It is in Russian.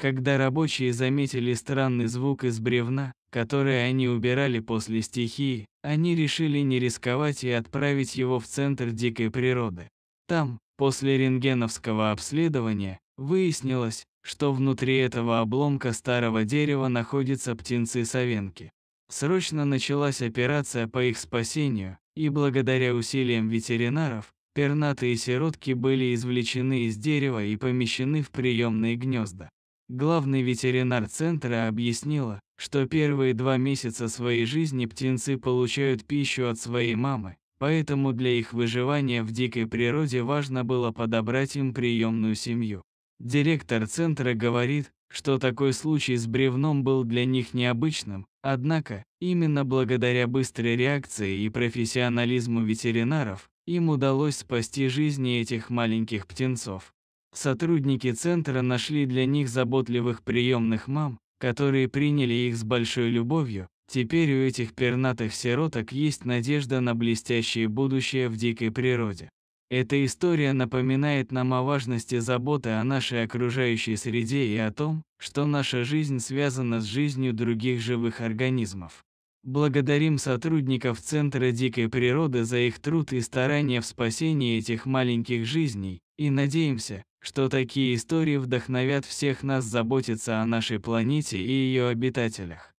Когда рабочие заметили странный звук из бревна, который они убирали после стихии, они решили не рисковать и отправить его в центр дикой природы. Там, после рентгеновского обследования, выяснилось, что внутри этого обломка старого дерева находятся птенцы-совенки. Срочно началась операция по их спасению, и благодаря усилиям ветеринаров, пернатые сиротки были извлечены из дерева и помещены в приемные гнезда. Главный ветеринар центра объяснила, что первые два месяца своей жизни птенцы получают пищу от своей мамы, поэтому для их выживания в дикой природе важно было подобрать им приемную семью. Директор центра говорит, что такой случай с бревном был для них необычным, однако, именно благодаря быстрой реакции и профессионализму ветеринаров, им удалось спасти жизни этих маленьких птенцов. Сотрудники центра нашли для них заботливых приемных мам, которые приняли их с большой любовью. Теперь у этих пернатых сироток есть надежда на блестящее будущее в дикой природе. Эта история напоминает нам о важности заботы о нашей окружающей среде и о том, что наша жизнь связана с жизнью других живых организмов. Благодарим сотрудников Центра дикой природы за их труд и старания в спасении этих маленьких жизней и надеемся, что такие истории вдохновят всех нас заботиться о нашей планете и ее обитателях.